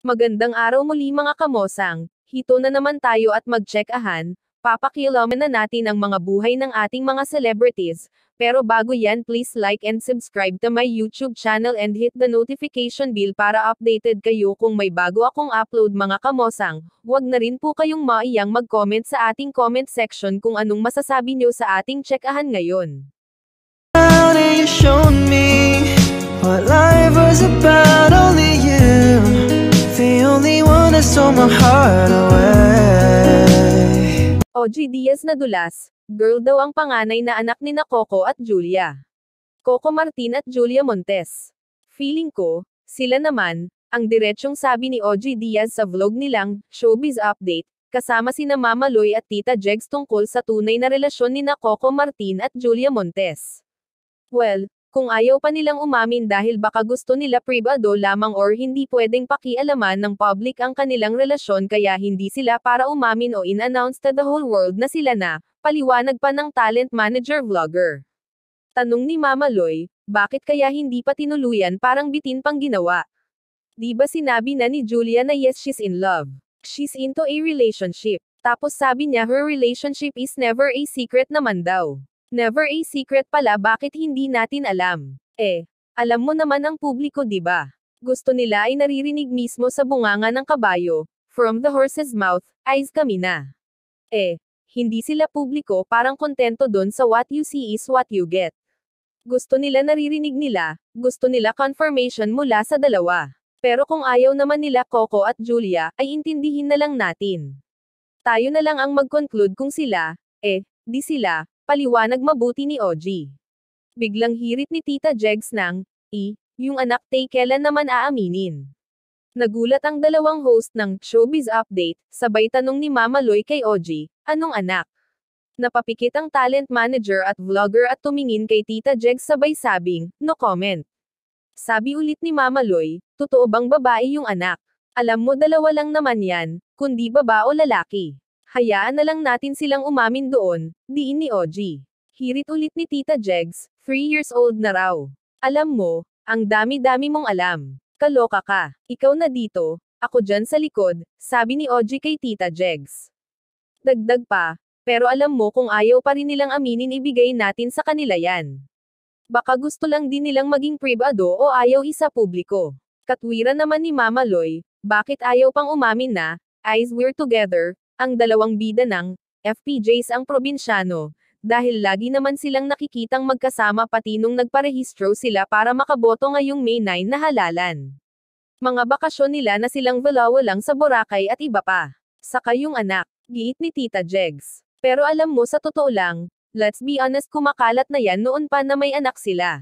Magandang araw muli mga kamosang, hito na naman tayo at mag checkahan ahan, na natin ang mga buhay ng ating mga celebrities, pero bago yan please like and subscribe to my YouTube channel and hit the notification bell para updated kayo kung may bago akong upload mga kamosang, huwag na rin po kayong maiyang mag-comment sa ating comment section kung anong masasabi nyo sa ating check ahan ngayon. What life was about stole my heart OG Diaz na dulas, girl daw ang panganay na anak ni na Coco at Julia. Coco Martin at Julia Montes. Feeling ko, sila naman, ang diretsyong sabi ni OG Diaz sa vlog nilang, Showbiz Update, kasama si na Mama Loy at Tita Jegs tungkol sa tunay na relasyon ni na Coco Martin at Julia Montes. Well, kung ayaw pa nilang umamin dahil baka gusto nila privado lamang or hindi pwedeng pakialaman ng public ang kanilang relasyon kaya hindi sila para umamin o in-announce to the whole world na sila na, paliwanag pa ng talent manager vlogger. Tanong ni Mama Loy, bakit kaya hindi pa tinuluyan parang bitin pang ginawa? Di ba sinabi na ni Julia na yes she's in love? She's into a relationship. Tapos sabi niya her relationship is never a secret naman daw. Never a secret pala bakit hindi natin alam. Eh, alam mo naman ang publiko ba? Diba? Gusto nila ay naririnig mismo sa bunganga ng kabayo, from the horse's mouth, eyes kami na. Eh, hindi sila publiko parang kontento don sa what you see is what you get. Gusto nila naririnig nila, gusto nila confirmation mula sa dalawa. Pero kung ayaw naman nila Coco at Julia, ay intindihin na lang natin. Tayo na lang ang mag-conclude kung sila, eh, di sila, Paliwanag mabuti ni OG. Biglang hirit ni Tita Jegs nang, i, e, yung anak tay kailan naman aaminin. Nagulat ang dalawang host ng Showbiz Update, sabay tanong ni Mama Loy kay OG, anong anak? Napapikit ang talent manager at vlogger at tumingin kay Tita Jegs sabay sabing, no comment. Sabi ulit ni Mama Loy, totoo bang babae yung anak? Alam mo dalawa lang naman yan, kundi baba o lalaki. Hayaan na lang natin silang umamin doon, diin ni Oji. Hirit ulit ni Tita Jegs, 3 years old na raw. Alam mo, ang dami-dami mong alam. Kaloka ka. Ikaw na dito, ako dyan sa likod, sabi ni Oji kay Tita Jegs. Dagdag pa, pero alam mo kung ayaw pa rin nilang aminin ibigay natin sa kanila yan. Baka gusto lang din nilang maging pribado o ayaw isa publiko. Katwira naman ni Mama Loy, bakit ayaw pang umamin na, eyes we're together, ang dalawang bida ng FPJs ang probinsyano, dahil lagi naman silang nakikitang magkasama pati nung nagparehistro sila para makaboto ngayong May 9 na halalan. Mga bakasyon nila na silang walawalang sa Boracay at iba pa. Saka yung anak, giit ni Tita Jegs. Pero alam mo sa totoo lang, let's be honest kumakalat na yan noon pa na may anak sila.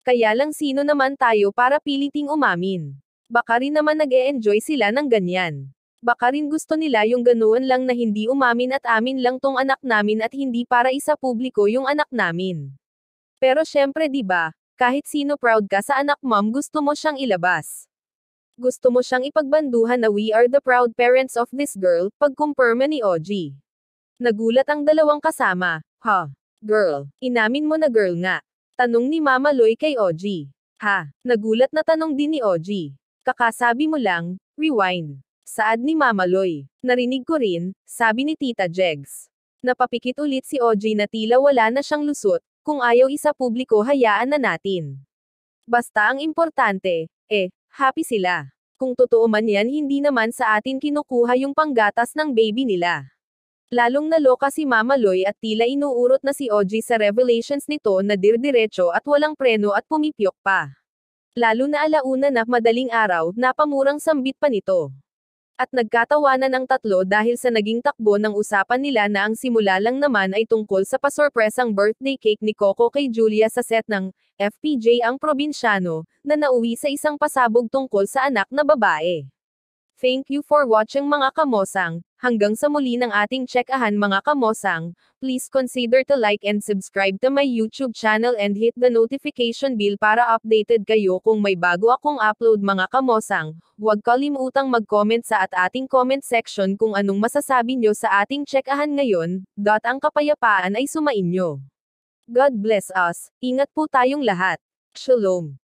Kaya lang sino naman tayo para piliting umamin. Baka rin naman nag-e-enjoy sila ng ganyan. Baka rin gusto nila yung ganoon lang na hindi umamin at amin lang tong anak namin at hindi para isa publiko yung anak namin. Pero syempre 'di ba, kahit sino proud ka sa anak mom gusto mo siyang ilabas. Gusto mo siyang ipagbanduhan na we are the proud parents of this girl, pagkumpirma ni OG. Nagulat ang dalawang kasama, ha? Huh. Girl, inamin mo na girl nga. Tanong ni Mama Loy kay OG. Ha, nagulat na tanong din ni OG. Kakasabi mo lang, rewind. Saad ni Mama Loy. Narinig ko rin, sabi ni Tita Jegs. Napapikit ulit si OJ na tila wala na siyang lusot, kung ayaw isa publiko hayaan na natin. Basta ang importante, eh, happy sila. Kung totoo man yan hindi naman sa atin kinukuha yung panggatas ng baby nila. Lalong naloka si Mama Loy at tila inuurot na si OG sa revelations nito na dirdiretso at walang preno at pumipyok pa. Lalo na alauna na madaling araw, napamurang sambit pa nito at nagkatawanan ang tatlo dahil sa naging takbo ng usapan nila na ang simula lang naman ay tungkol sa pasorpresang birthday cake ni Coco kay Julia sa set ng FPJ ang probinsyano, na nauwi sa isang pasabog tungkol sa anak na babae. Thank you for watching mga kamosang. Hanggang sa muli ng ating checkahan mga kamosang, please consider to like and subscribe to my YouTube channel and hit the notification bell para updated kayo kung may bago akong upload mga kamosang. Huwag kalimutang mag-comment sa at ating comment section kung anong masasabi nyo sa ating checkahan ngayon, dot ang kapayapaan ay sumainyo. God bless us, ingat po tayong lahat. Shalom.